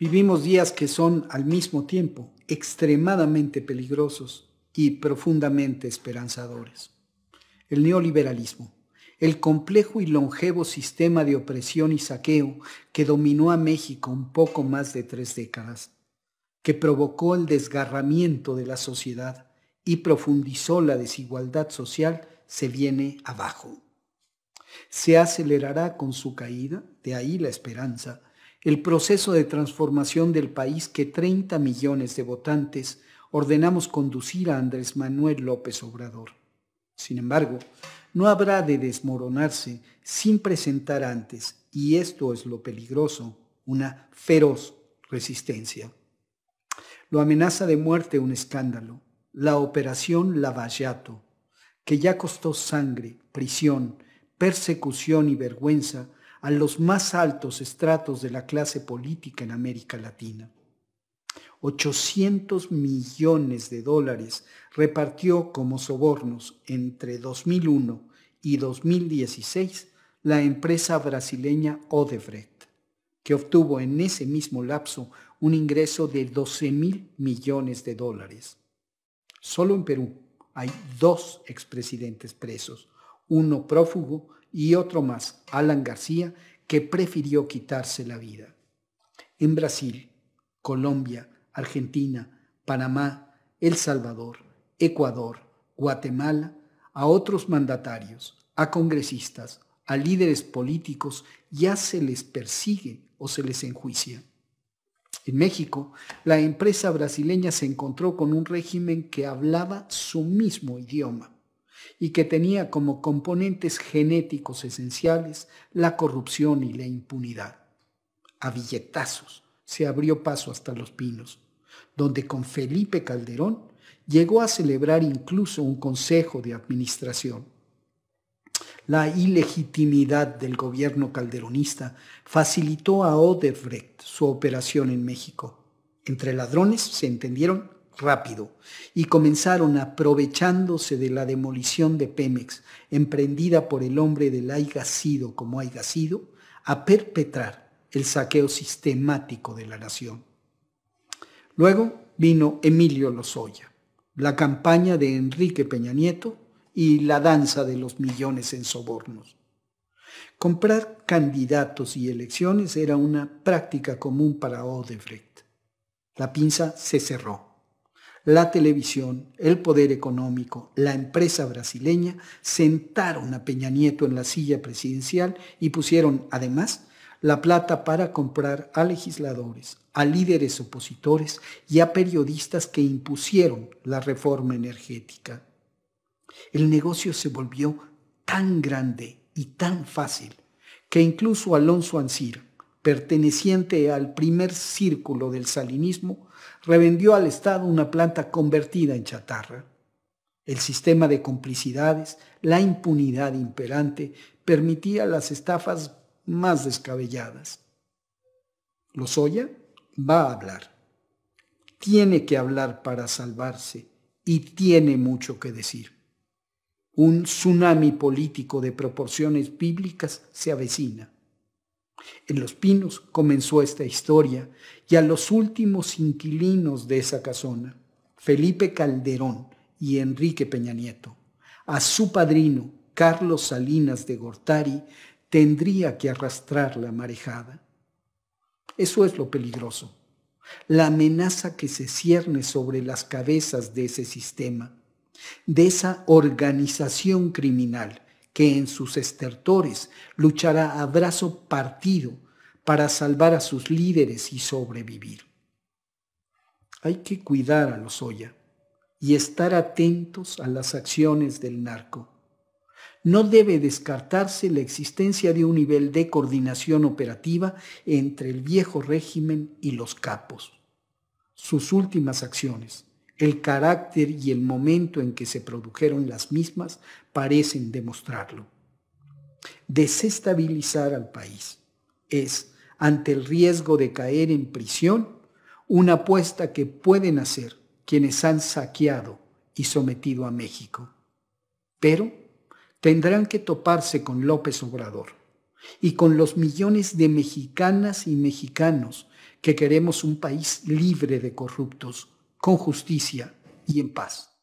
Vivimos días que son al mismo tiempo extremadamente peligrosos y profundamente esperanzadores. El neoliberalismo, el complejo y longevo sistema de opresión y saqueo que dominó a México un poco más de tres décadas, que provocó el desgarramiento de la sociedad y profundizó la desigualdad social, se viene abajo. Se acelerará con su caída, de ahí la esperanza, el proceso de transformación del país que 30 millones de votantes ordenamos conducir a Andrés Manuel López Obrador. Sin embargo, no habrá de desmoronarse sin presentar antes, y esto es lo peligroso, una feroz resistencia. Lo amenaza de muerte un escándalo, la operación Lavallato, que ya costó sangre, prisión, persecución y vergüenza a los más altos estratos de la clase política en América Latina. 800 millones de dólares repartió como sobornos entre 2001 y 2016 la empresa brasileña Odebrecht, que obtuvo en ese mismo lapso un ingreso de 12 mil millones de dólares. Solo en Perú hay dos expresidentes presos, uno prófugo y otro más, Alan García, que prefirió quitarse la vida. En Brasil, Colombia, Argentina, Panamá, El Salvador, Ecuador, Guatemala, a otros mandatarios, a congresistas, a líderes políticos, ya se les persigue o se les enjuicia. En México, la empresa brasileña se encontró con un régimen que hablaba su mismo idioma y que tenía como componentes genéticos esenciales la corrupción y la impunidad. A billetazos se abrió paso hasta Los Pinos, donde con Felipe Calderón llegó a celebrar incluso un consejo de administración. La ilegitimidad del gobierno calderonista facilitó a Odebrecht su operación en México. Entre ladrones se entendieron rápido y comenzaron aprovechándose de la demolición de Pemex, emprendida por el hombre del haiga sido como haiga sido, a perpetrar el saqueo sistemático de la nación. Luego vino Emilio Lozoya, la campaña de Enrique Peña Nieto y la danza de los millones en sobornos. Comprar candidatos y elecciones era una práctica común para Odebrecht. La pinza se cerró la televisión, el poder económico, la empresa brasileña, sentaron a Peña Nieto en la silla presidencial y pusieron, además, la plata para comprar a legisladores, a líderes opositores y a periodistas que impusieron la reforma energética. El negocio se volvió tan grande y tan fácil que incluso Alonso Ancira, perteneciente al primer círculo del salinismo, revendió al Estado una planta convertida en chatarra. El sistema de complicidades, la impunidad imperante, permitía las estafas más descabelladas. Lozoya va a hablar. Tiene que hablar para salvarse y tiene mucho que decir. Un tsunami político de proporciones bíblicas se avecina. En Los Pinos comenzó esta historia y a los últimos inquilinos de esa casona, Felipe Calderón y Enrique Peña Nieto, a su padrino, Carlos Salinas de Gortari, tendría que arrastrar la marejada. Eso es lo peligroso, la amenaza que se cierne sobre las cabezas de ese sistema, de esa organización criminal que en sus estertores luchará a brazo partido para salvar a sus líderes y sobrevivir. Hay que cuidar a los Oya y estar atentos a las acciones del narco. No debe descartarse la existencia de un nivel de coordinación operativa entre el viejo régimen y los capos. Sus últimas acciones el carácter y el momento en que se produjeron las mismas parecen demostrarlo. Desestabilizar al país es, ante el riesgo de caer en prisión, una apuesta que pueden hacer quienes han saqueado y sometido a México. Pero tendrán que toparse con López Obrador y con los millones de mexicanas y mexicanos que queremos un país libre de corruptos con justicia y en paz.